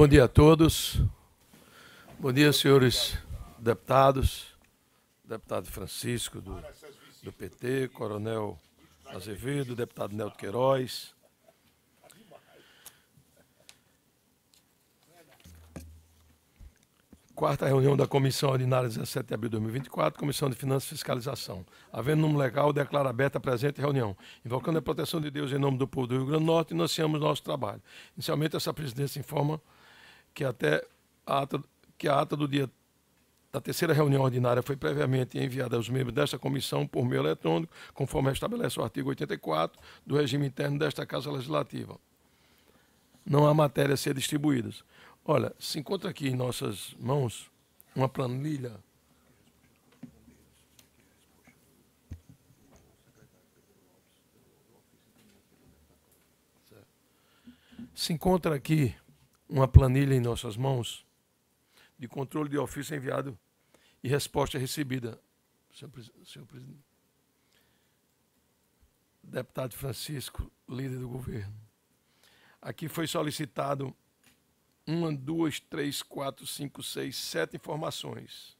Bom dia a todos. Bom dia, senhores deputados, deputado Francisco do, do PT, Coronel Azevedo, deputado Nelto Queiroz. Quarta reunião da Comissão Ordinária, 17 de abril de 2024, Comissão de Finanças e Fiscalização. Havendo número legal, declaro aberta a presente reunião. Invocando a proteção de Deus em nome do povo do Rio Grande do Norte, iniciamos nosso trabalho. Inicialmente, essa presidência informa que até a ata, que a ata do dia da terceira reunião ordinária foi previamente enviada aos membros desta comissão por meio eletrônico, conforme estabelece o artigo 84 do regime interno desta Casa Legislativa. Não há matéria a ser distribuídas. Olha, se encontra aqui em nossas mãos uma planilha se encontra aqui uma planilha em nossas mãos de controle de ofício enviado e resposta recebida. Senhor, senhor presidente. Deputado Francisco, líder do governo. Aqui foi solicitado uma, duas, três, quatro, cinco, seis, sete informações.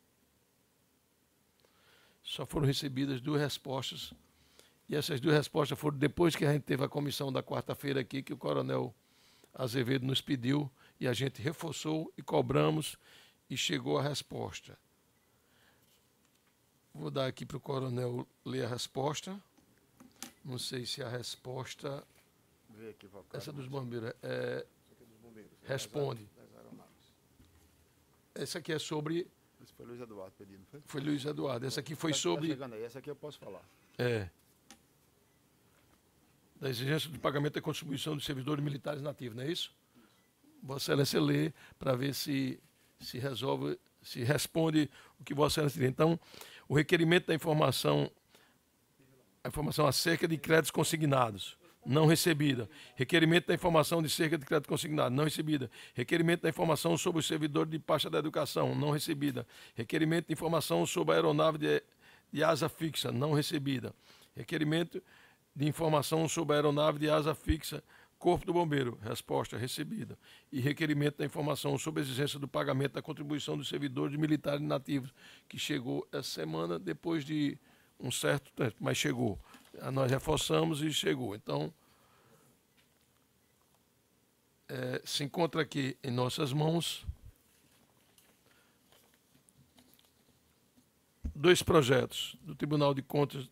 Só foram recebidas duas respostas. E essas duas respostas foram depois que a gente teve a comissão da quarta-feira aqui, que o coronel Azevedo nos pediu e a gente reforçou e cobramos e chegou a resposta. Vou dar aqui para o coronel ler a resposta. Não sei se a resposta. Essa dos bombeiros. É, é, responde. Essa aqui é sobre. Esse foi Luiz Eduardo pedindo, foi? Foi Luiz Eduardo. Essa aqui tá, foi tá sobre. essa aqui eu posso falar. É da exigência do pagamento da contribuição dos servidores militares nativos, não é isso? Vossa Excelência lê para ver se se resolve, se responde o que Vossa Excelência diz. Então, o requerimento da informação, a informação acerca de créditos consignados não recebida. Requerimento da informação de cerca de crédito consignado, não recebida. Requerimento da informação sobre o servidor de pasta da educação, não recebida. Requerimento de informação sobre a aeronave de, de asa fixa, não recebida. Requerimento de informação sobre a aeronave de asa fixa, Corpo do Bombeiro. Resposta recebida. E requerimento da informação sobre a exigência do pagamento da contribuição do servidor de militares nativos, que chegou essa semana, depois de um certo tempo, mas chegou. Nós reforçamos e chegou. Então, é, se encontra aqui em nossas mãos dois projetos do Tribunal de Contas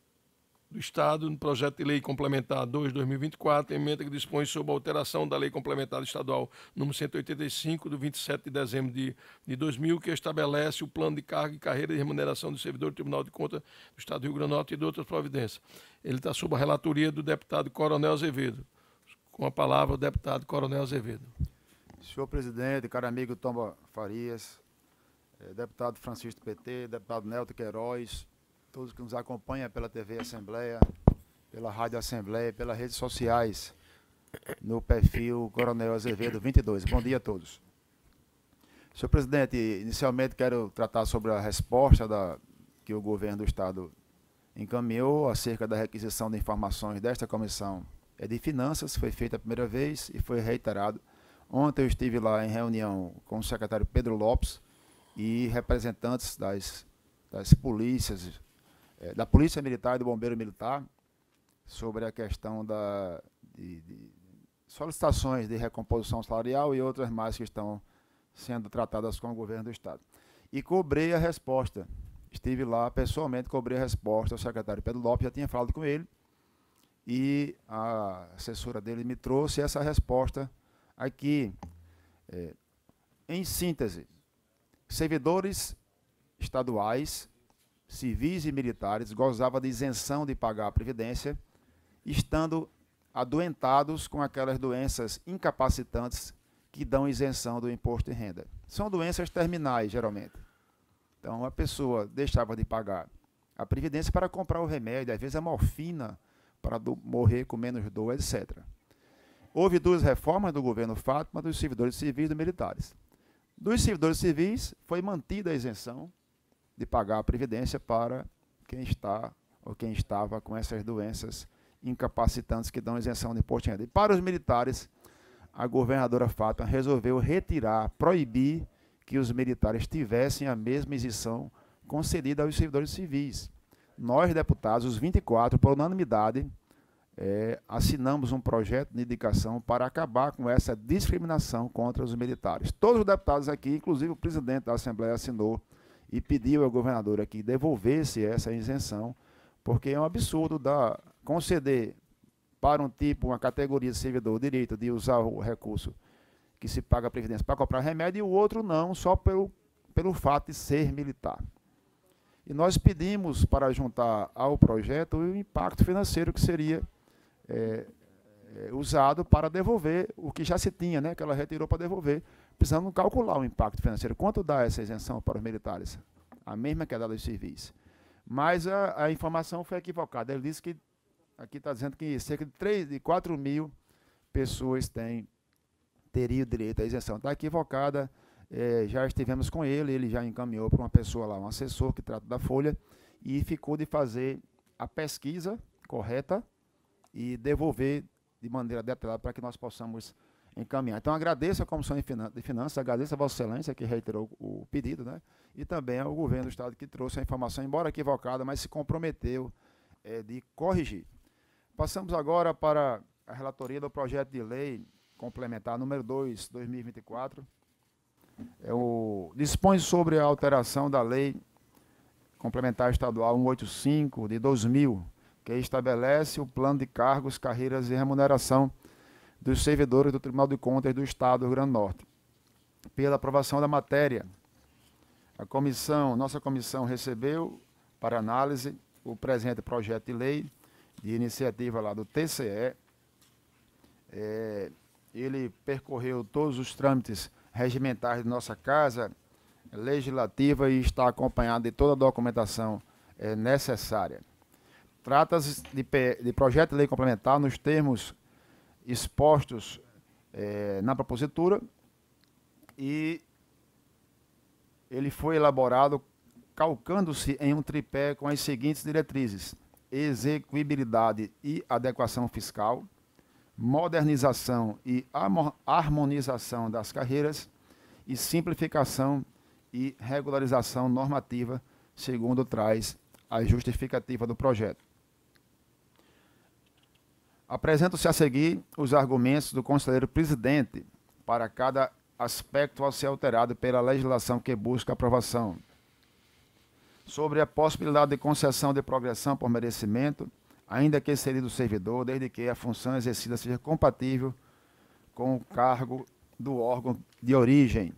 do Estado no projeto de lei complementar 2/2024, emenda que dispõe sobre a alteração da lei complementar estadual número 185 do 27 de dezembro de, de 2000, que estabelece o plano de carga e carreira de remuneração do servidor do Tribunal de Contas do Estado do Rio Grande do Norte e de outras providências. Ele está sob a relatoria do deputado Coronel Azevedo. Com a palavra o deputado Coronel Azevedo. Senhor presidente, caro amigo Tomba Farias, eh, deputado Francisco PT, deputado Nelto Queiroz, todos que nos acompanham pela TV Assembleia, pela Rádio Assembleia, pelas redes sociais, no perfil Coronel Azevedo 22. Bom dia a todos. Senhor presidente, inicialmente quero tratar sobre a resposta da, que o governo do Estado encaminhou acerca da requisição de informações desta comissão é de finanças, foi feita a primeira vez e foi reiterado. Ontem eu estive lá em reunião com o secretário Pedro Lopes e representantes das, das polícias é, da Polícia Militar e do Bombeiro Militar sobre a questão da, de, de solicitações de recomposição salarial e outras mais que estão sendo tratadas com o governo do Estado. E cobrei a resposta. Estive lá pessoalmente, cobrei a resposta ao secretário Pedro Lopes, já tinha falado com ele, e a assessora dele me trouxe essa resposta aqui. É, em síntese, servidores estaduais civis e militares gozava de isenção de pagar a previdência, estando adoentados com aquelas doenças incapacitantes que dão isenção do imposto de renda. São doenças terminais, geralmente. Então, a pessoa deixava de pagar a previdência para comprar o remédio, às vezes a morfina, para do, morrer com menos dor, etc. Houve duas reformas do governo Fátima dos servidores civis e militares. Dos servidores civis foi mantida a isenção de pagar a previdência para quem está ou quem estava com essas doenças incapacitantes que dão isenção de imposto de renda. E para os militares, a governadora Fátima resolveu retirar, proibir que os militares tivessem a mesma isenção concedida aos servidores civis. Nós, deputados, os 24, por unanimidade, é, assinamos um projeto de indicação para acabar com essa discriminação contra os militares. Todos os deputados aqui, inclusive o presidente da Assembleia, assinou e pediu ao governador que devolvesse essa isenção, porque é um absurdo dar, conceder para um tipo, uma categoria de servidor, o direito de usar o recurso que se paga a Previdência para comprar remédio e o outro não, só pelo, pelo fato de ser militar. E nós pedimos para juntar ao projeto o impacto financeiro que seria é, é, usado para devolver o que já se tinha, né, que ela retirou para devolver. precisando calcular o impacto financeiro. Quanto dá essa isenção para os militares? A mesma que é dada aos civis. Mas a, a, informação foi equivocada. Ele disse que, aqui está dizendo que cerca de, 3, de 4 mil pessoas têm, teriam direito à isenção. Está equivocada. É, já estivemos com ele, ele já encaminhou para uma pessoa lá, um assessor que trata da folha, e ficou de fazer a pesquisa correta e devolver de maneira detalhada para que nós possamos encaminhar. Então, agradeço à Comissão de Finanças, agradeço a Vossa Excelência, que reiterou o pedido, né? e também ao governo do Estado, que trouxe a informação, embora equivocada, mas se comprometeu é, de corrigir. Passamos agora para a relatoria do projeto de lei complementar número 2, 2024. É o, dispõe sobre a alteração da lei complementar estadual 185 de 2000, que estabelece o plano de cargos, carreiras e remuneração dos servidores do Tribunal de Contas do Estado do Rio Grande do Norte. Pela aprovação da matéria, a comissão, nossa comissão recebeu para análise o presente projeto de lei de iniciativa lá do TCE. É, ele percorreu todos os trâmites regimentais de nossa casa legislativa e está acompanhado de toda a documentação é, necessária. Trata-se de, de, projeto de lei complementar nos termos expostos eh, na propositura e ele foi elaborado calcando-se em um tripé com as seguintes diretrizes: execuibilidade e adequação fiscal, modernização e harmonização das carreiras e simplificação e regularização normativa, segundo traz a justificativa do projeto. Apresentam-se a seguir os argumentos do conselheiro presidente para cada aspecto a ser alterado pela legislação que busca aprovação. Sobre a possibilidade de concessão de progressão por merecimento, ainda que inserido do servidor, desde que a função exercida seja compatível com o cargo do órgão de origem.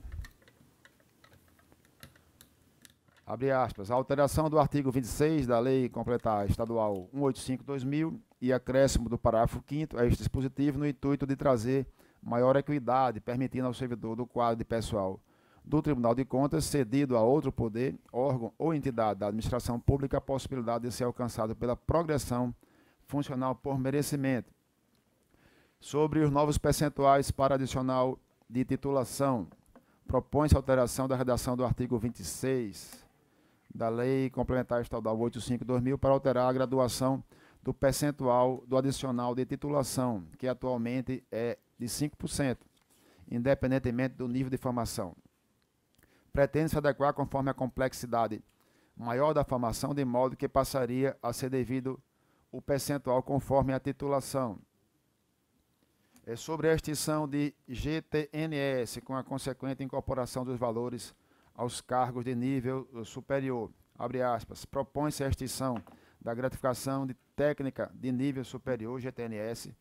Abre aspas. A alteração do artigo 26 da Lei Complementar Estadual 185-2000 e acréscimo do parágrafo 5 a este dispositivo no intuito de trazer maior equidade, permitindo ao servidor do quadro de pessoal do Tribunal de Contas, cedido a outro poder, órgão ou entidade da administração pública, a possibilidade de ser alcançado pela progressão funcional por merecimento. Sobre os novos percentuais para adicional de titulação, propõe-se alteração da redação do artigo 26 da Lei Complementar Estadual 85-2000 para alterar a graduação do percentual do adicional de titulação, que atualmente é de 5%, independentemente do nível de formação. Pretende se adequar conforme a complexidade maior da formação, de modo que passaria a ser devido o percentual conforme a titulação. É sobre a extinção de GTNS, com a consequente incorporação dos valores aos cargos de nível superior. Abre aspas. Propõe-se a extinção da gratificação de técnica de nível superior, GTNS,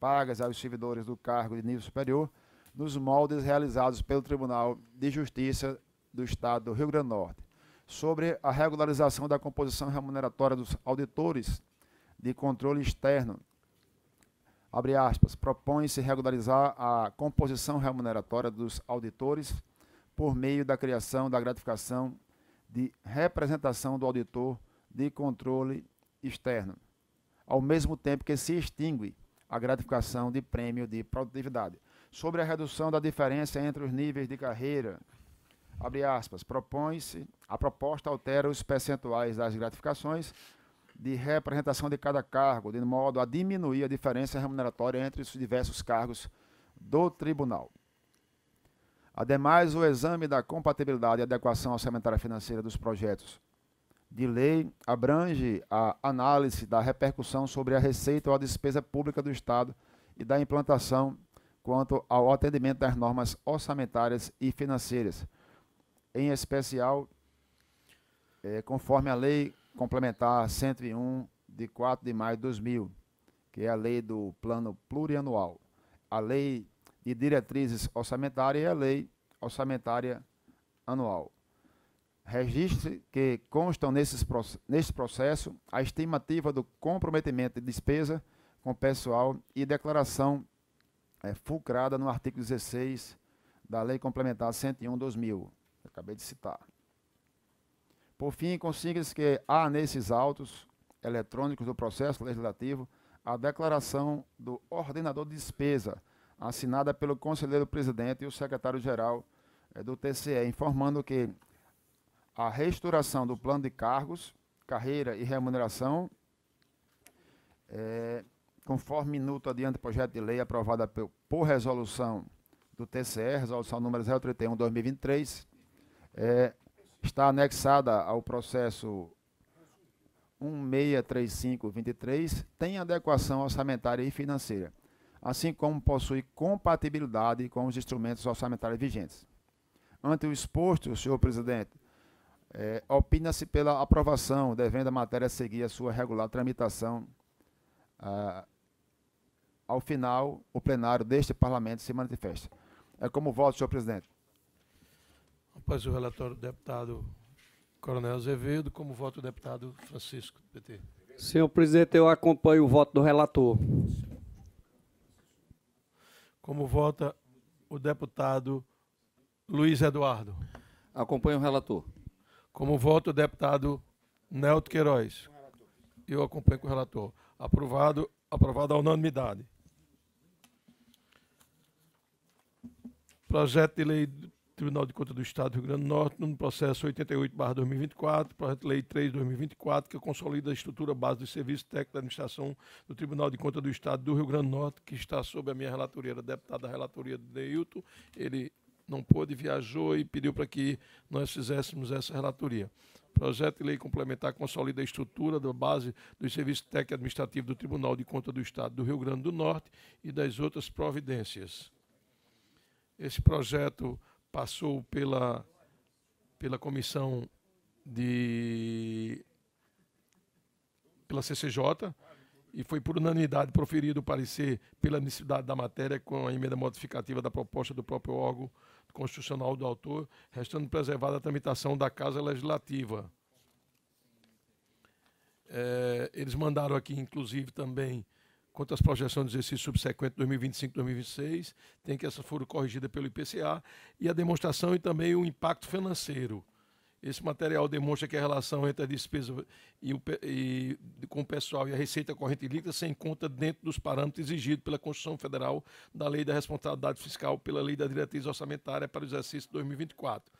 pagas aos servidores do cargo de nível superior, nos moldes realizados pelo Tribunal de Justiça do Estado do Rio Grande do Norte, sobre a regularização da composição remuneratória dos auditores de controle externo. Abre aspas, propõe-se regularizar a composição remuneratória dos auditores por meio da criação da gratificação de representação do auditor de controle externo ao mesmo tempo que se extingue a gratificação de prêmio de produtividade. Sobre a redução da diferença entre os níveis de carreira, abre aspas, propõe-se, a proposta altera os percentuais das gratificações de representação de cada cargo, de modo a diminuir a diferença remuneratória entre os diversos cargos do tribunal. Ademais, o exame da compatibilidade e adequação orçamentária financeira dos projetos de lei abrange a análise da repercussão sobre a receita ou a despesa pública do Estado e da implantação quanto ao atendimento das normas orçamentárias e financeiras, em especial é, conforme a Lei Complementar 101, de 4 de maio de 2000, que é a Lei do Plano Plurianual, a Lei de Diretrizes Orçamentárias e é a Lei Orçamentária Anual. Registre que constam nesses, neste processo a estimativa do comprometimento de despesa com o pessoal e declaração é, fulcrada no artigo 16 da Lei Complementar 101-2000. Acabei de citar. Por fim, consiga se que há nesses autos eletrônicos do processo legislativo a declaração do ordenador de despesa, assinada pelo conselheiro presidente e o secretário-geral é, do TCE, informando que a reestruturação do plano de cargos, carreira e remuneração, é, conforme minuto adiante projeto de lei aprovada por, por resolução do TCE, resolução número 031-2023, é, está anexada ao processo 163523, tem adequação orçamentária e financeira, assim como possui compatibilidade com os instrumentos orçamentários vigentes. Ante o exposto, senhor presidente, é, Opina-se pela aprovação, devendo a matéria seguir a sua regular tramitação. Ah, ao final, o plenário deste parlamento se manifesta. É como voto, senhor presidente. Após o relatório do deputado Coronel Azevedo, como voto o deputado Francisco, do PT. Senhor presidente, eu acompanho o voto do relator. Como vota o deputado Luiz Eduardo? Acompanho o relator. Como voto o deputado Nelto Queiroz. Eu acompanho com o relator. Aprovado, aprovado à unanimidade. Projeto de lei do Tribunal de Contas do Estado do Rio Grande do Norte, no processo 88-2024, projeto de lei 3-2024, que consolida a estrutura base do Serviço Técnico da Administração do Tribunal de Contas do Estado do Rio Grande do Norte, que está sob a minha relatoria, a deputada relatoria de Neilton. Ele não pôde, viajou e pediu para que nós fizéssemos essa relatoria. Projeto de lei complementar consolida a estrutura da base do serviço técnico administrativo do Tribunal de Contas do Estado do Rio Grande do Norte e das outras providências. Esse projeto passou pela, pela comissão de. pela CCJ, e foi por unanimidade proferido o parecer pela necessidade da matéria com a emenda modificativa da proposta do próprio órgão constitucional do autor, restando preservada a tramitação da Casa Legislativa. É, eles mandaram aqui, inclusive, também quanto às projeções do exercício subsequente 2025-2026, tem que essas foram corrigidas pelo IPCA, e a demonstração e também o impacto financeiro. Esse material demonstra que a relação entre a despesa e o, e, com o pessoal e a receita corrente líquida se encontra dentro dos parâmetros exigidos pela Constituição Federal, da Lei da Responsabilidade Fiscal, pela Lei da Diretriz Orçamentária para o exercício 2024.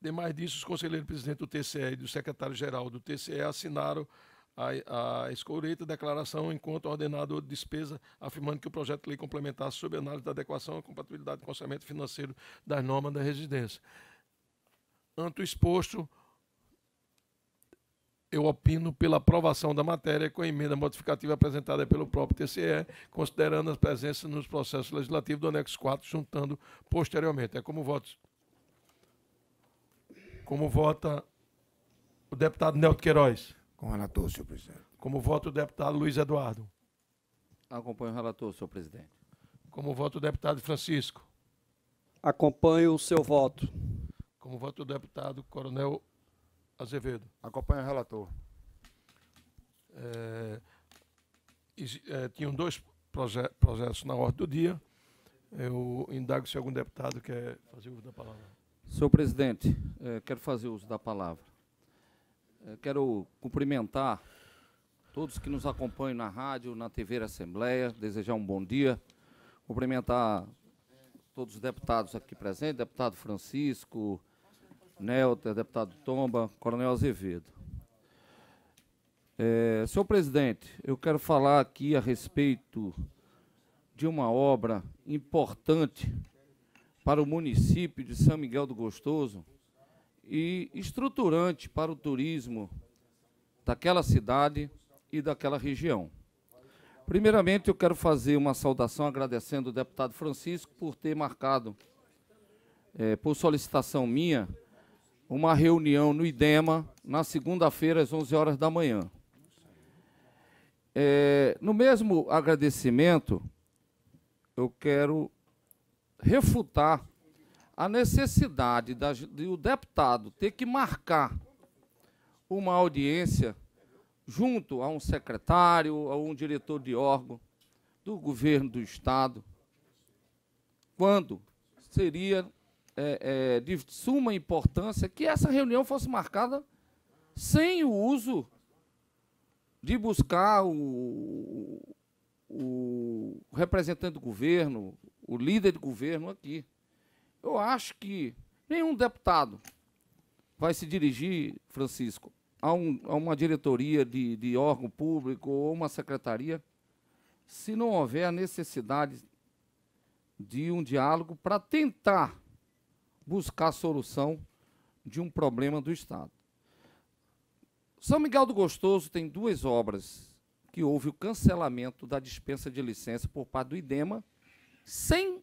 Demais disso, os conselheiros-presidentes do TCE e do secretário-geral do TCE assinaram a, a escoreta declaração enquanto ordenado de despesa, afirmando que o projeto de lei complementar sob análise da adequação à compatibilidade com o orçamento financeiro das normas da residência. Anto exposto, eu opino pela aprovação da matéria com a emenda modificativa apresentada pelo próprio TCE, considerando as presenças nos processos legislativos do anexo 4, juntando posteriormente. É como votos. Como vota o deputado Nelto Queiroz. Com o relator, senhor presidente. Como vota o deputado Luiz Eduardo. Acompanho o relator, senhor presidente. Como vota o deputado Francisco. Acompanho o seu voto. Com o voto do deputado Coronel Azevedo. Acompanha o relator. É, é, tinham dois projetos na ordem do dia. Eu indago se algum deputado quer fazer uso da palavra. Senhor presidente, é, quero fazer uso da palavra. É, quero cumprimentar todos que nos acompanham na rádio, na TV da Assembleia, desejar um bom dia. Cumprimentar todos os deputados aqui presentes, deputado Francisco, Nelter, é deputado Tomba, Coronel Azevedo. É, senhor presidente, eu quero falar aqui a respeito de uma obra importante para o município de São Miguel do Gostoso e estruturante para o turismo daquela cidade e daquela região. Primeiramente, eu quero fazer uma saudação agradecendo o deputado Francisco por ter marcado, é, por solicitação minha, uma reunião no IDEMA na segunda-feira, às 11 horas da manhã. É, no mesmo agradecimento, eu quero refutar a necessidade da, de o deputado ter que marcar uma audiência junto a um secretário, a um diretor de órgão do governo do Estado, quando seria é, é, de suma importância que essa reunião fosse marcada sem o uso de buscar o, o representante do governo, o líder de governo aqui. Eu acho que nenhum deputado vai se dirigir, Francisco, a, um, a uma diretoria de, de, órgão público ou uma secretaria se não houver a necessidade de um diálogo para tentar buscar a solução de um problema do Estado. São Miguel do Gostoso tem duas obras que houve o cancelamento da dispensa de licença por parte do IDEMA, sem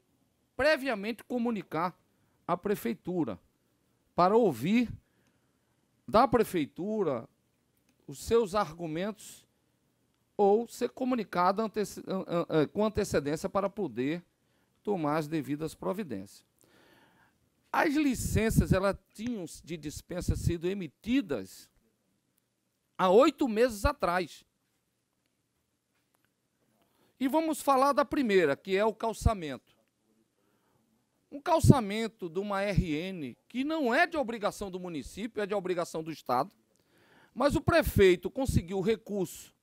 previamente comunicar à prefeitura, para ouvir da prefeitura os seus argumentos ou ser comunicada eh, com antecedência para poder tomar as devidas providências. As licenças elas tinham de dispensa sido emitidas há oito meses atrás. E vamos falar da primeira, que é o calçamento. Um calçamento de uma RN que não é de obrigação do município, é de obrigação do Estado, mas o prefeito conseguiu recurso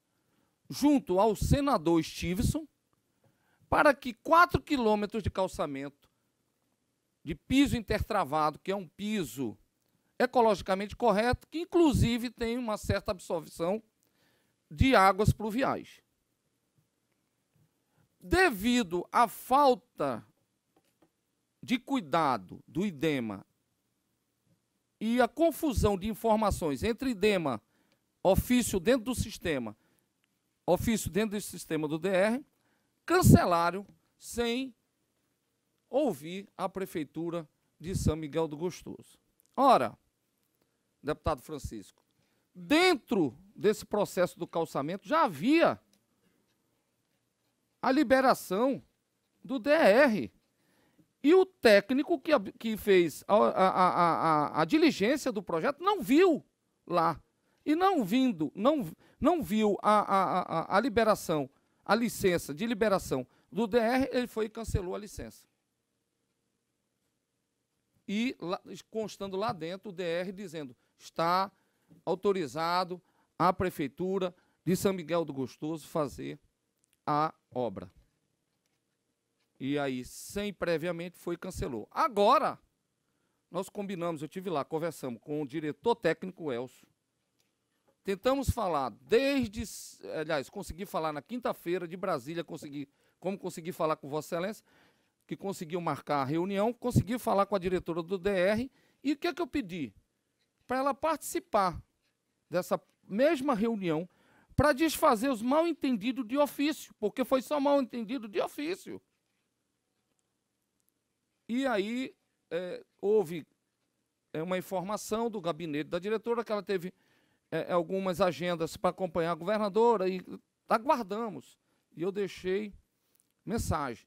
junto ao senador Stevenson para que 4 quilômetros de calçamento de piso intertravado, que é um piso ecologicamente correto, que inclusive tem uma certa absorção de águas pluviais. Devido à falta de cuidado do IDEMA e a confusão de informações entre IDEMA, ofício dentro do sistema, ofício dentro do sistema do DR, cancelaram sem ouvir a Prefeitura de São Miguel do Gostoso. Ora, deputado Francisco, dentro desse processo do calçamento já havia a liberação do DR. E o técnico que, que fez a, a, a, a, diligência do projeto não viu lá. E não vindo, não, não viu a, a, a liberação, a licença de liberação do DR, ele foi e cancelou a licença e lá, constando lá dentro o DR dizendo está autorizado a prefeitura de São Miguel do Gostoso fazer a obra. E aí, sem previamente, foi cancelou. Agora, nós combinamos, eu tive lá, conversamos com o diretor técnico Elso Tentamos falar desde, aliás, consegui falar na quinta-feira de Brasília, consegui, como consegui falar com Vossa Excelência, que conseguiu marcar a reunião, consegui falar com a diretora do DR e o que é que eu pedi? Para ela participar dessa mesma reunião para desfazer os mal entendidos de ofício, porque foi só mal entendido de ofício. E aí é, houve é, uma informação do gabinete da diretora que ela teve é, algumas agendas para acompanhar a governadora e aguardamos. E eu deixei mensagem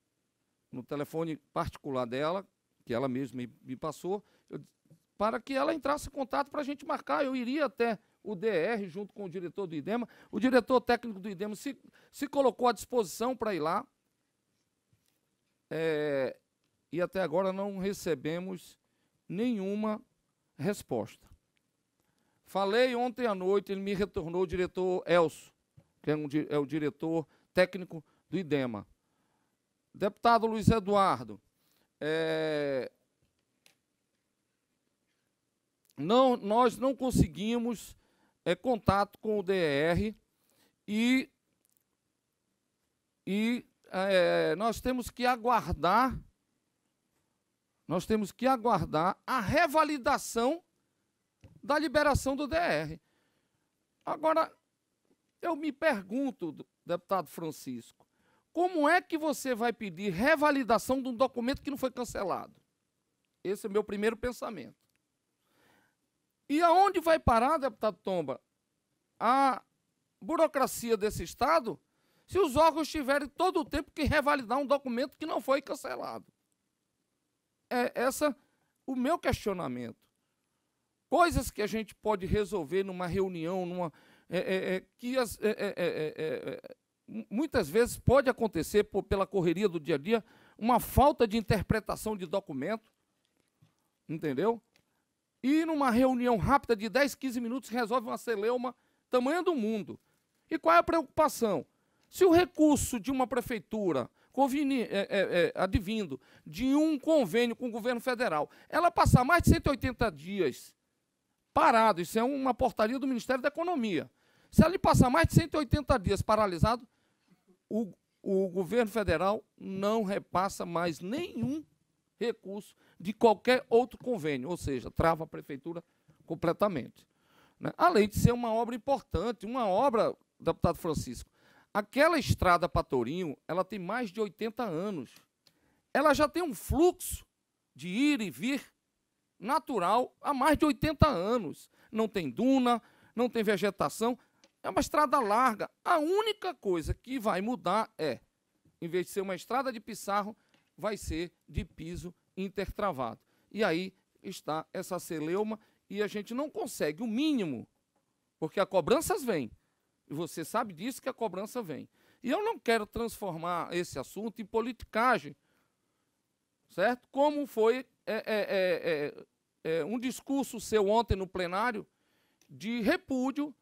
no telefone particular dela, que ela mesma me, me passou, eu, para que ela entrasse em contato para a gente marcar. Eu iria até o DR junto com o diretor do IDEMA. O diretor técnico do IDEMA se, se colocou à disposição para ir lá. É, e até agora não recebemos nenhuma resposta. Falei ontem à noite, ele me retornou o diretor Elso, que é, um, é o diretor técnico do IDEMA. Deputado Luiz Eduardo, é, não, nós não conseguimos é, contato com o DR e, e é, nós temos que aguardar, nós temos que aguardar a revalidação da liberação do DR. Agora, eu me pergunto, deputado Francisco, como é que você vai pedir revalidação de um documento que não foi cancelado? Esse é meu primeiro pensamento. E aonde vai parar, deputado Tomba, a burocracia desse Estado se os órgãos tiverem todo o tempo que revalidar um documento que não foi cancelado? É essa o meu questionamento. Coisas que a gente pode resolver numa reunião, numa, é, é, é que as, é, é, é muitas vezes pode acontecer, por, pela correria do dia a dia, uma falta de interpretação de documento, entendeu? E numa reunião rápida de 10, 15 minutos resolve uma celeuma tamanho do mundo. E qual é a preocupação? Se o recurso de uma prefeitura conveni, é, é, é, advindo de um convênio com o governo federal, ela passar mais de 180 dias parado, isso é uma portaria do Ministério da Economia. Se ela passar mais de 180 dias paralisado, o, o governo federal não repassa mais nenhum recurso de qualquer outro convênio, ou seja, trava a prefeitura completamente. Né? Além de ser uma obra importante, uma obra, deputado Francisco, aquela estrada para Tourinho, ela tem mais de 80 anos. Ela já tem um fluxo de ir e vir natural há mais de 80 anos. Não tem duna, não tem vegetação, é uma estrada larga. A única coisa que vai mudar é, em vez de ser uma estrada de pissarro, vai ser de piso intertravado. E aí está essa celeuma e a gente não consegue o mínimo, porque as cobranças vêm. E você sabe disso que a cobrança vem. E eu não quero transformar esse assunto em politicagem, certo? Como foi é, é, é, é, é um discurso seu ontem no plenário de repúdio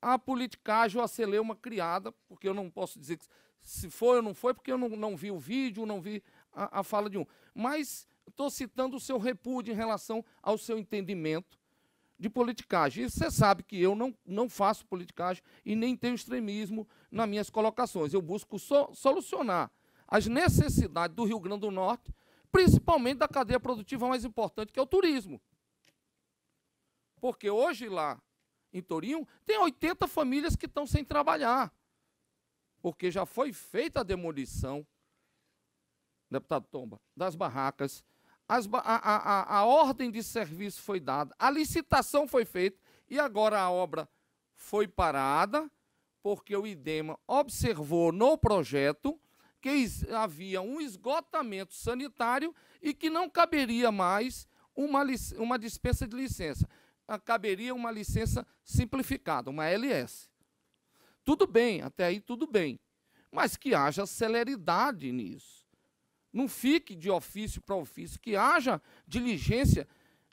a politicagem eu acelei é uma criada, porque eu não posso dizer que se foi ou não foi, porque eu não, não vi o vídeo, não vi a, a fala de um. Mas estou citando o seu repúdio em relação ao seu entendimento de politicagem. E você sabe que eu não, não faço politicagem e nem tenho extremismo nas minhas colocações. Eu busco so, solucionar as necessidades do Rio Grande do Norte, principalmente da cadeia produtiva mais importante, que é o turismo. Porque hoje lá em Torinho, tem 80 famílias que estão sem trabalhar, porque já foi feita a demolição, deputado Tomba, das barracas, ba a, a, a ordem de serviço foi dada, a licitação foi feita e agora a obra foi parada, porque o IDEMA observou no projeto que havia um esgotamento sanitário e que não caberia mais uma, uma dispensa de licença. Ah, caberia uma licença simplificada, uma LS. Tudo bem, até aí tudo bem. Mas que haja celeridade nisso. Não fique de ofício para ofício, que haja diligência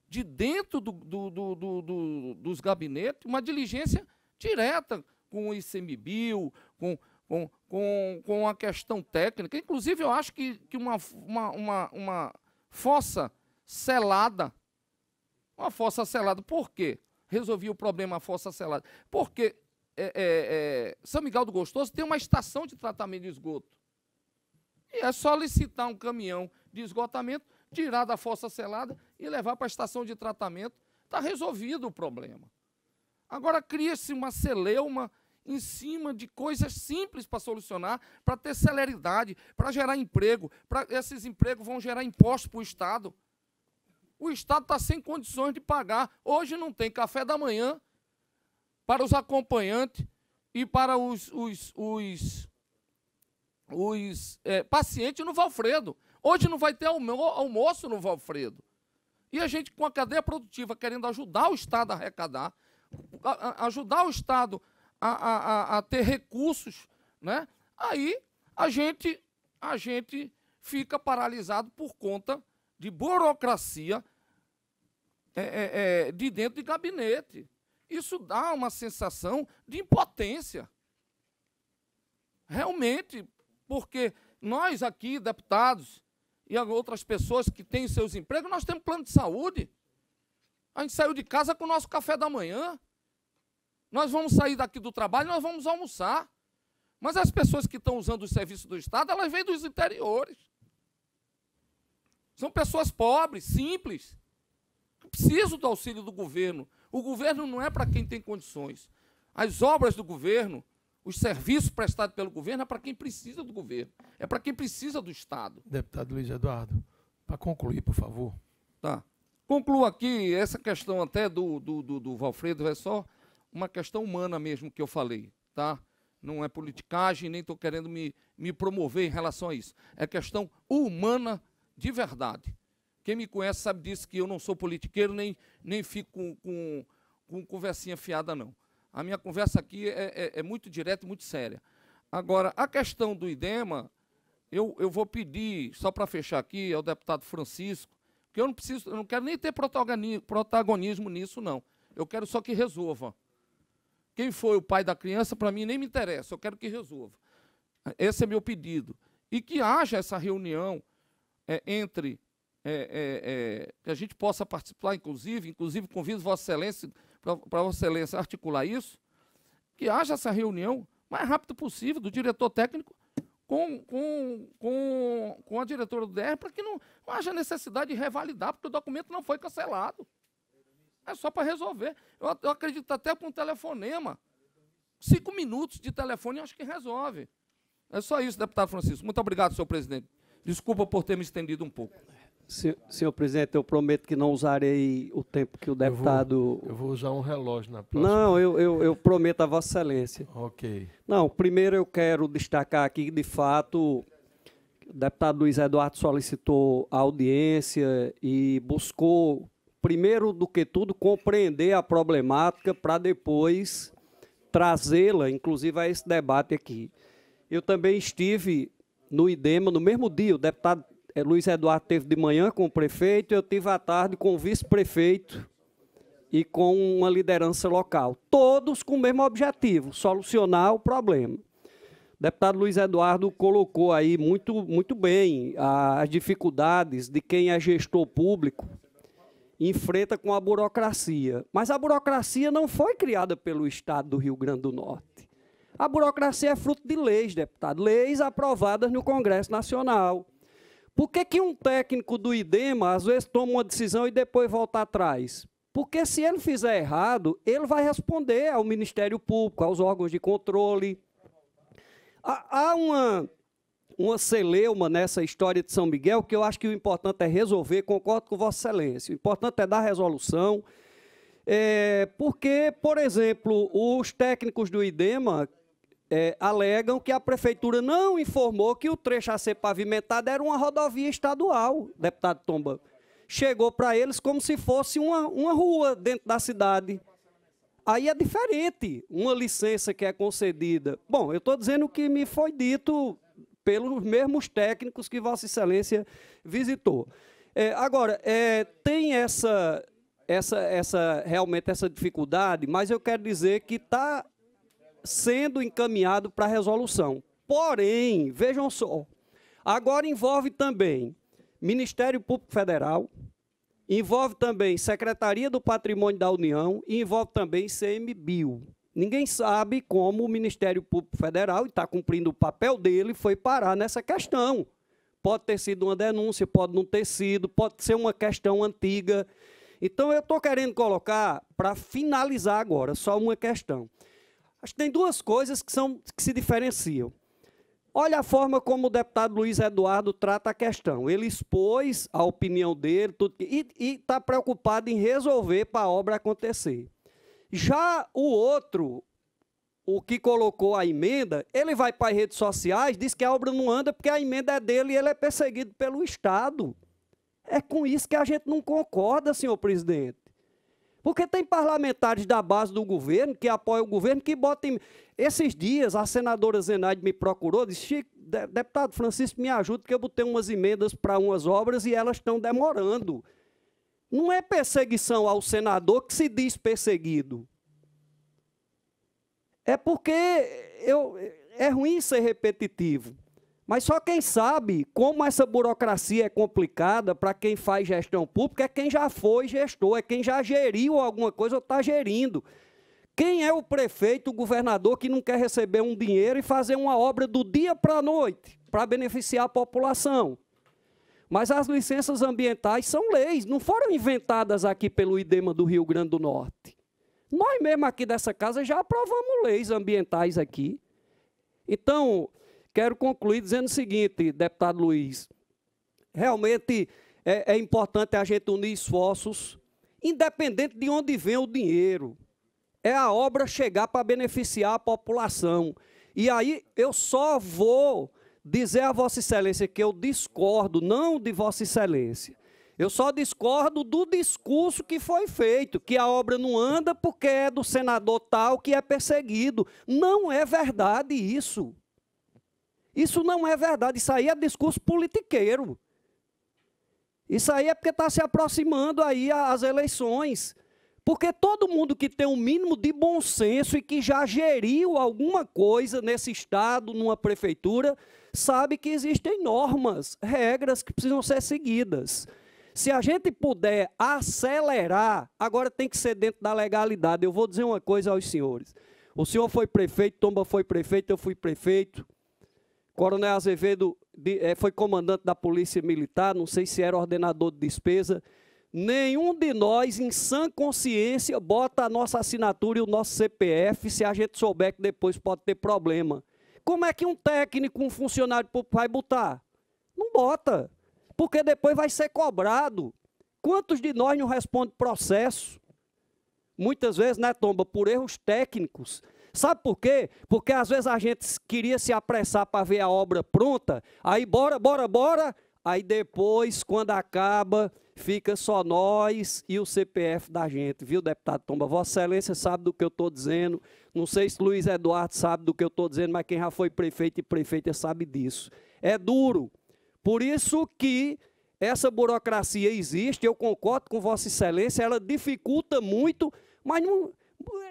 de dentro do, do, do, dos gabinetes, uma diligência direta com o ICMBio, com, com, com, com a questão técnica. Inclusive, eu acho que, que uma, uma, uma, uma fossa selada uma fossa selada. Por quê? Resolvi o problema a fossa selada. Porque é, é, é, São Miguel do Gostoso tem uma estação de tratamento de esgoto. E é só licitar um caminhão de esgotamento, tirar da fossa selada e levar para a estação de tratamento. Está resolvido o problema. Agora cria-se uma celeuma em cima de coisas simples para solucionar, para ter celeridade, para gerar emprego. Pra, esses empregos vão gerar impostos para o Estado. O Estado está sem condições de pagar. Hoje não tem café da manhã para os acompanhantes e para os, os, os, os é, pacientes no Valfredo. Hoje não vai ter almoço no Valfredo. E a gente, com a cadeia produtiva, querendo ajudar o Estado a arrecadar, a, a, ajudar o Estado a, a, ter recursos, né? aí a gente, a gente fica paralisado por conta de burocracia é, é, é, de dentro de gabinete. Isso dá uma sensação de impotência. Realmente, porque nós aqui, deputados, e outras pessoas que têm seus empregos, nós temos plano de saúde. A gente saiu de casa com o nosso café da manhã. Nós vamos sair daqui do trabalho, nós vamos almoçar. Mas as pessoas que estão usando o serviço do Estado, elas vêm dos interiores. São pessoas pobres, simples, preciso do auxílio do governo. O governo não é para quem tem condições. As obras do governo, os serviços prestados pelo governo é para quem precisa do governo, é para quem precisa do Estado. Deputado Luiz Eduardo, para concluir, por favor. Tá. Concluo aqui essa questão até do, do, do, do Valfredo, é só uma questão humana mesmo que eu falei, tá? Não é politicagem, nem estou querendo me, me promover em relação a isso. É questão humana de verdade. Quem me conhece sabe disso, que eu não sou politiqueiro, nem, nem fico com, com, com conversinha fiada, não. A minha conversa aqui é, é, é muito direta e muito séria. Agora, a questão do IDEMA, eu, eu vou pedir, só para fechar aqui, ao deputado Francisco, porque eu não preciso, eu não quero nem ter protagonismo nisso, não. Eu quero só que resolva. Quem foi o pai da criança, para mim, nem me interessa, eu quero que resolva. Esse é meu pedido. E que haja essa reunião é, entre é, é, é, que a gente possa participar, inclusive, inclusive convido Vossa Excelência, para Vossa Excelência articular isso, que haja essa reunião mais rápido possível do diretor técnico com, com, com, com a diretora do DR, para que não, não haja necessidade de revalidar, porque o documento não foi cancelado. É só para resolver. Eu, eu acredito até com um telefonema. Cinco minutos de telefone, acho que resolve. É só isso, deputado Francisco. Muito obrigado, senhor presidente. Desculpa por ter me estendido um pouco senhor presidente, eu prometo que não usarei o tempo que o deputado. Eu vou, eu vou usar um relógio na próxima. Não, eu, eu, eu, prometo a Vossa Excelência. Ok. Não, primeiro eu quero destacar aqui, de fato, o deputado Luiz Eduardo solicitou audiência e buscou, primeiro do que tudo, compreender a problemática para depois trazê-la, inclusive, a esse debate aqui. Eu também estive no IDEMA, no mesmo dia, o deputado é, Luiz Eduardo teve de manhã com o prefeito, eu tive à tarde com o vice-prefeito e com uma liderança local. Todos com o mesmo objetivo, solucionar o problema. O deputado Luiz Eduardo colocou aí muito, muito bem as dificuldades de quem é gestor público enfrenta com a burocracia. Mas a burocracia não foi criada pelo Estado do Rio Grande do Norte. A burocracia é fruto de leis, deputado, leis aprovadas no Congresso Nacional. Por que, que um técnico do IDEMA às vezes toma uma decisão e depois volta atrás? Porque se ele fizer errado, ele vai responder ao Ministério Público, aos órgãos de controle. Há, uma, uma celeuma nessa história de São Miguel que eu acho que o importante é resolver, concordo com Vossa Excelência. O importante é dar resolução. É, porque, por exemplo, os técnicos do IDEMA é, alegam que a prefeitura não informou que o trecho a ser pavimentado era uma rodovia estadual, deputado Tomba. Chegou para eles como se fosse uma, uma rua dentro da cidade. Aí é diferente uma licença que é concedida. Bom, eu estou dizendo o que me foi dito pelos mesmos técnicos que Vossa Excelência visitou. É, agora, é, tem essa, essa, essa realmente essa dificuldade, mas eu quero dizer que está sendo encaminhado para resolução. Porém, vejam só, agora envolve também Ministério Público Federal, envolve também Secretaria do Patrimônio da União e envolve também CMBio. Ninguém sabe como o Ministério Público Federal, está cumprindo o papel dele, foi parar nessa questão. Pode ter sido uma denúncia, pode não ter sido, pode ser uma questão antiga. Então, eu estou querendo colocar, para finalizar agora, só uma questão. Acho que tem duas coisas que, são, que se diferenciam. Olha a forma como o deputado Luiz Eduardo trata a questão. Ele expôs a opinião dele tudo, e está preocupado em resolver para a obra acontecer. Já o outro, o que colocou a emenda, ele vai para as redes sociais, diz que a obra não anda porque a emenda é dele e ele é perseguido pelo Estado. É com isso que a gente não concorda, senhor presidente. Porque tem parlamentares da base do governo, que apoiam o governo, que botem. Esses dias, a senadora Zenaide me procurou, disse: Chico, deputado Francisco, me ajude que eu botei umas emendas para umas obras e elas estão demorando. Não é perseguição ao senador que se diz perseguido. É porque eu, é ruim ser repetitivo. Mas só quem sabe como essa burocracia é complicada para quem faz gestão pública é quem já foi gestor, é quem já geriu alguma coisa ou está gerindo. Quem é o prefeito, o governador que não quer receber um dinheiro e fazer uma obra do dia para a noite para beneficiar a população? Mas as licenças ambientais são leis, não foram inventadas aqui pelo IDEMA do Rio Grande do Norte. Nós mesmo aqui dessa casa já aprovamos leis ambientais aqui. Então, Quero concluir dizendo o seguinte, deputado Luiz. Realmente é, é importante a gente unir esforços, independente de onde vem o dinheiro. É a obra chegar para beneficiar a população. E aí eu só vou dizer a Vossa Excelência que eu discordo, não de Vossa Excelência. Eu só discordo do discurso que foi feito, que a obra não anda porque é do senador tal que é perseguido. Não é verdade isso. Isso não é verdade, isso aí é discurso politiqueiro. Isso aí é porque está se aproximando aí as eleições. Porque todo mundo que tem um mínimo de bom senso e que já geriu alguma coisa nesse estado, numa prefeitura, sabe que existem normas, regras que precisam ser seguidas. Se a gente puder acelerar, agora tem que ser dentro da legalidade. Eu vou dizer uma coisa aos senhores. O senhor foi prefeito, Tomba foi prefeito, eu fui prefeito. Coronel Azevedo de, é, foi comandante da Polícia Militar, não sei se era ordenador de despesa. Nenhum de nós, em sã consciência, bota a nossa assinatura e o nosso CPF se a gente souber que depois pode ter problema. Como é que um técnico, um funcionário público vai botar? Não bota, porque depois vai ser cobrado. Quantos de nós não respondem processo? Muitas vezes, né, Tomba, por erros técnicos Sabe por quê? Porque às vezes a gente queria se apressar para ver a obra pronta, aí bora, bora, bora, aí depois, quando acaba, fica só nós e o CPF da gente, viu, deputado Tomba? Vossa Excelência sabe do que eu estou dizendo. Não sei se Luiz Eduardo sabe do que eu estou dizendo, mas quem já foi prefeito e prefeita sabe disso. É duro. Por isso que essa burocracia existe, eu concordo com Vossa Excelência, ela dificulta muito, mas não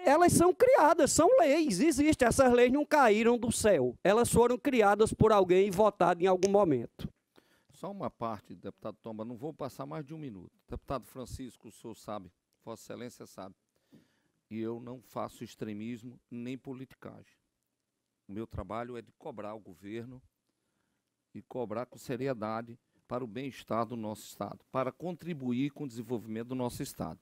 elas são criadas, são leis, existem. Essas leis não caíram do céu. Elas foram criadas por alguém e votadas em algum momento. Só uma parte, deputado Tomba, não vou passar mais de um minuto. Deputado Francisco, o senhor sabe, Vossa Excelência sabe, e eu não faço extremismo nem politicagem. O meu trabalho é de cobrar o governo e cobrar com seriedade para o bem-estar do nosso Estado, para contribuir com o desenvolvimento do nosso Estado.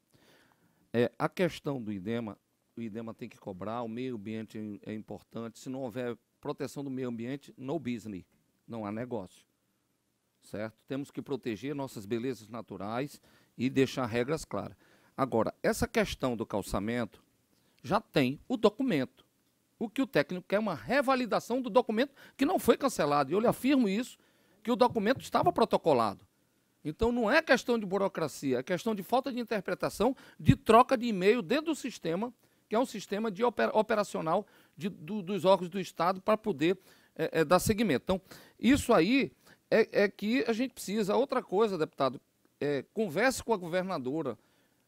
É, a questão do IDEMA o IDEMA tem que cobrar, o meio ambiente é importante. Se não houver proteção do meio ambiente, no business, não há negócio. Certo? Temos que proteger nossas belezas naturais e deixar regras claras. Agora, essa questão do calçamento já tem o documento. O que o técnico quer é uma revalidação do documento que não foi cancelado. E eu lhe afirmo isso, que o documento estava protocolado. Então não é questão de burocracia, é questão de falta de interpretação, de troca de e-mail dentro do sistema que é um sistema de operacional de, do, dos órgãos do Estado para poder é, é, dar seguimento. Então, isso aí é, é, que a gente precisa. Outra coisa, deputado, é, converse com a governadora.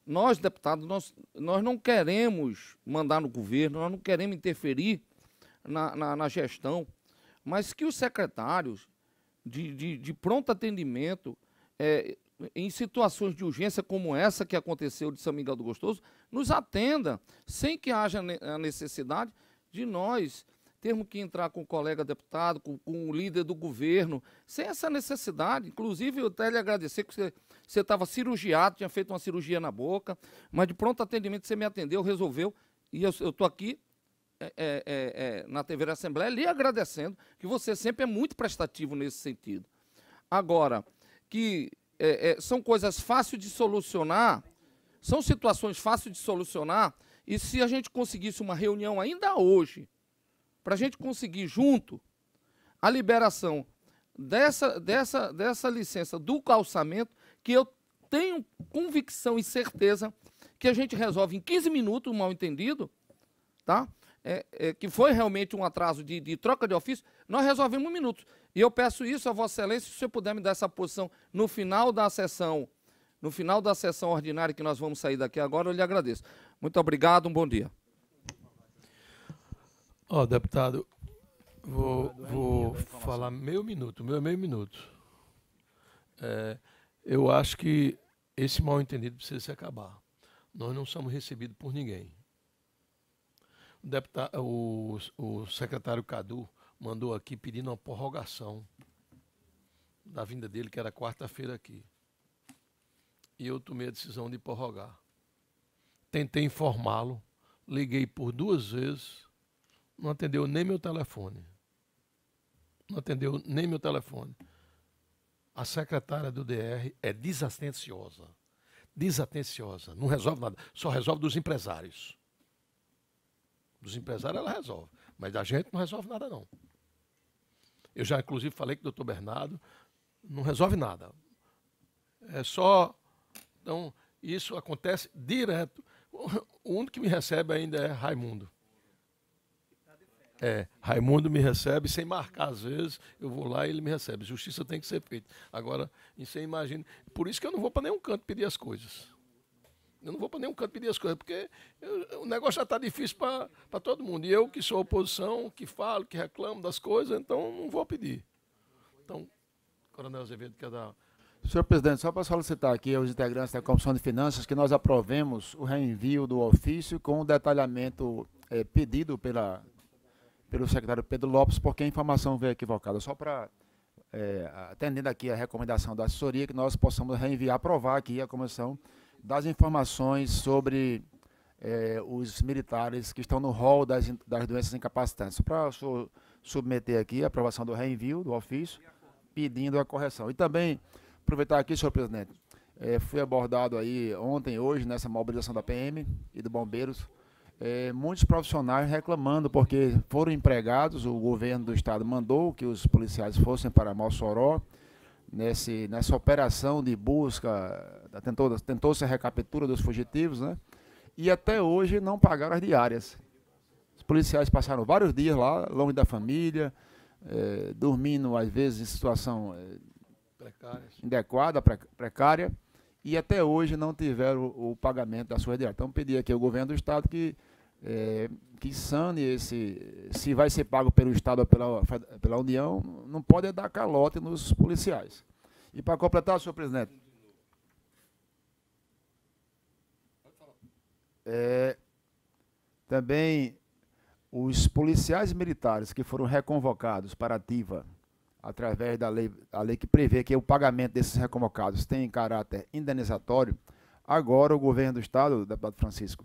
Nós, deputados, nós, nós não queremos mandar no governo, nós não queremos interferir na, na, na gestão, mas que os secretários de, de, de pronto atendimento é, em situações de urgência como essa que aconteceu de São Miguel do Gostoso, nos atenda, sem que haja a necessidade de nós termos que entrar com o colega deputado, com, com o líder do governo, sem essa necessidade. Inclusive, eu até lhe agradecer que você estava cirurgiado, tinha feito uma cirurgia na boca, mas de pronto atendimento você me atendeu, resolveu, e eu estou aqui é, é, é, é na TV da Assembleia lhe agradecendo que você sempre é muito prestativo nesse sentido. Agora, que é, é, são coisas fáceis de solucionar, são situações fáceis de solucionar, e se a gente conseguisse uma reunião ainda hoje, para a gente conseguir junto a liberação dessa, dessa, dessa licença do calçamento, que eu tenho convicção e certeza que a gente resolve em 15 minutos o mal entendido, tá? É, é, que foi realmente um atraso de, de troca de ofício, nós resolvemos em minutos. E eu peço isso a Vossa Excelência, se o senhor puder me dar essa posição no final da sessão, no final da sessão ordinária que nós vamos sair daqui agora, eu lhe agradeço. Muito obrigado, um bom dia. Ó, oh, deputado, vou, vou falar meio minuto, meu meio minuto. É, eu acho que esse mal entendido precisa se acabar. Nós não somos recebidos por ninguém. O, deputado, o, o secretário Cadu mandou aqui pedindo uma prorrogação da vinda dele, que era quarta-feira aqui. E eu tomei a decisão de prorrogar. Tentei informá-lo, liguei por duas vezes, não atendeu nem meu telefone. Não atendeu nem meu telefone. A secretária do DR é desatenciosa. Desatenciosa. Não resolve nada. Só resolve dos empresários. Dos empresários ela resolve. Mas da gente não resolve nada, não. Eu já, inclusive, falei que o doutor Bernardo não resolve nada. É só. Então, isso acontece direto. O único que me recebe ainda é Raimundo. É, Raimundo me recebe sem marcar, às vezes eu vou lá e ele me recebe. Justiça tem que ser feita. Agora, você imagina. Por isso que eu não vou para nenhum canto pedir as coisas. Eu não vou para nenhum canto pedir as coisas, porque eu, o negócio já está difícil para todo mundo. E eu, que sou oposição, que falo, que reclamo das coisas, então não vou pedir. Então, Coronel Azevedo quer dar. Senhor presidente, só para solicitar aqui aos integrantes da Comissão de Finanças que nós aprovemos o reenvio do ofício com o detalhamento é, pedido pela, pelo secretário Pedro Lopes, porque a informação veio equivocada. Só para, é, eh, atendendo aqui a recomendação da assessoria, que nós possamos reenviar, aprovar aqui a comissão das informações sobre é, os militares que estão no rol das, das doenças incapacitantes. Para o senhor submeter aqui a aprovação do reenvio do ofício, pedindo a correção. E também, aproveitar aqui, senhor presidente, eh, fui abordado aí ontem, hoje, nessa mobilização da PM e do Bombeiros, é, muitos profissionais reclamando porque foram empregados, o governo do estado mandou que os policiais fossem para Mossoró, nesse, nessa operação de busca tentou-se tá? tentou a recaptura dos fugitivos, né? E até hoje não pagaram as diárias. Os policiais passaram vários dias lá, longe da família, eh, dormindo, às vezes, em situação eh, inadequada, pre precária, e até hoje não tiveram o, o pagamento da sua diária. Então, pedi aqui ao governo do Estado que, eh, que sane esse. Se vai ser pago pelo Estado ou pela, pela União, não pode dar calote nos policiais. E para completar, senhor presidente, é, também os policiais militares que foram reconvocados para ativa através da lei, a lei que prevê que o pagamento desses reconvocados tem caráter indenizatório, agora o governo do estado, deputado Francisco,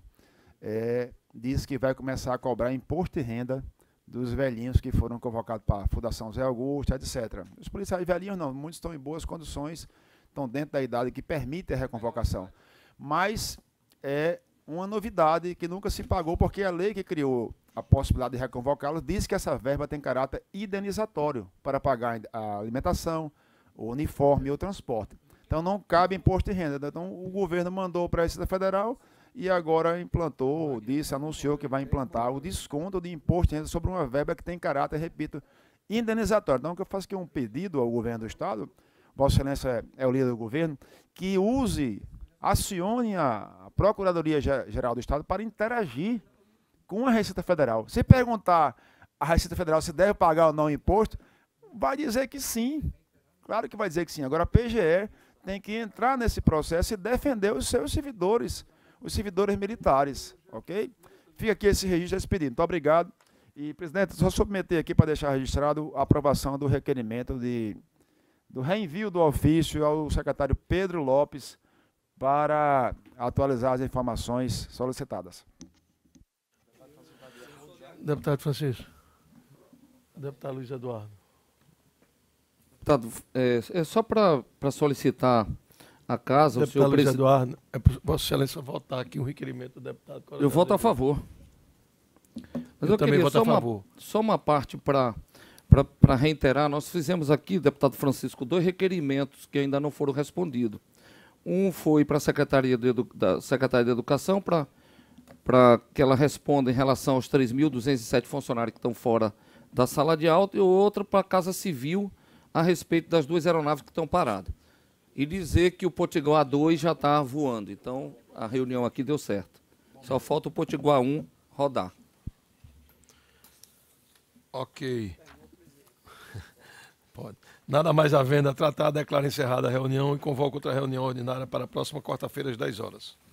é, diz que vai começar a cobrar imposto de renda dos velhinhos que foram convocados para a Fundação Zé Augusto, etc. Os policiais velhinhos não, muitos estão em boas condições, estão dentro da idade que permite a reconvocação. Mas é uma novidade que nunca se pagou, porque a lei que criou a possibilidade de reconvocá la diz que essa verba tem caráter indenizatório para pagar a alimentação, o uniforme e o transporte. Então não cabe imposto de renda. Então o governo mandou para a Receita Federal e agora implantou, disse, anunciou que vai implantar o desconto de imposto de renda sobre uma verba que tem caráter, repito, indenizatório. Então que eu faço aqui é um pedido ao governo do estado, Vossa Excelência é o líder do governo, que use acione a Procuradoria Geral do Estado para interagir com a Receita Federal. Se perguntar à Receita Federal se deve pagar ou não o imposto, vai dizer que sim. Claro que vai dizer que sim. Agora a PGE tem que entrar nesse processo e defender os seus servidores, os servidores militares, ok? Fica aqui esse registro desse pedido. Muito obrigado. E, presidente, só submeter aqui para deixar registrado a aprovação do requerimento de, do reenvio do ofício ao secretário Pedro Lopes, para atualizar as informações solicitadas. Deputado Francisco. Deputado Luiz Eduardo. Deputado, é, é só para solicitar a casa, deputado o senhor Luiz presid... Eduardo, é Vossa Excelência votar aqui um requerimento do deputado Coronel. Eu voto a favor. Mas eu, eu também voto só a favor. só uma parte para para reiterar, nós fizemos aqui, deputado Francisco, dois requerimentos que ainda não foram respondidos. Um foi para a Secretaria de, Edu... da Secretaria de Educação para para que ela responda em relação aos 3.207 funcionários que estão fora da sala de aula e outra para a Casa Civil a respeito das duas aeronaves que estão paradas. E dizer que o Potiguar 2 já está voando. Então, a reunião aqui deu certo. Só falta o Potiguar 1 rodar. Ok. Pode. Nada mais à venda. Tratada, declaro encerrada a reunião e convoco outra reunião ordinária para a próxima quarta-feira, às 10 horas.